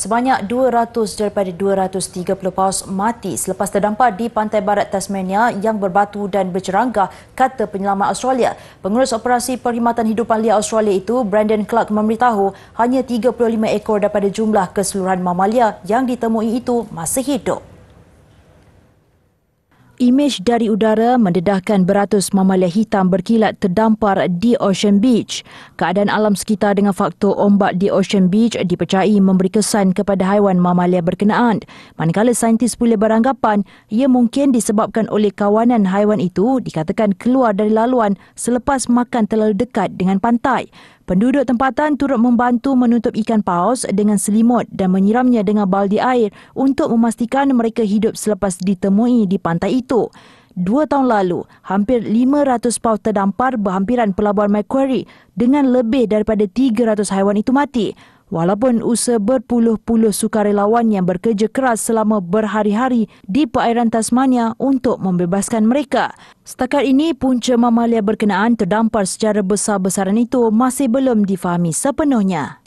Sebanyak 200 daripada 230 paus mati selepas terdampar di pantai barat Tasmania yang berbatu dan berjerangga, kata penyelamat Australia. Pengurus Operasi Perkhidmatan Hidupan Liar Australia itu, Brandon Clark memberitahu hanya 35 ekor daripada jumlah keseluruhan mamalia yang ditemui itu masih hidup imej dari udara mendedahkan beratus mamalia hitam berkilat terdampar di Ocean Beach. Keadaan alam sekitar dengan faktor ombak di Ocean Beach dipercayai memberi kesan kepada haiwan mamalia berkenaan. Manakala saintis pula beranggapan ia mungkin disebabkan oleh kawanan haiwan itu dikatakan keluar dari laluan selepas makan terlalu dekat dengan pantai. Penduduk tempatan turut membantu menutup ikan paus dengan selimut dan menyiramnya dengan baldi air untuk memastikan mereka hidup selepas ditemui di pantai itu untuk dua tahun lalu, hampir 500 paus terdampar berhampiran pelabuhan Macquarie dengan lebih daripada 300 haiwan itu mati. Walaupun usaha berpuluh-puluh sukarelawan yang bekerja keras selama berhari-hari di perairan Tasmania untuk membebaskan mereka. Setakat ini, punca mamalia berkenaan terdampar secara besar-besaran itu masih belum difahami sepenuhnya.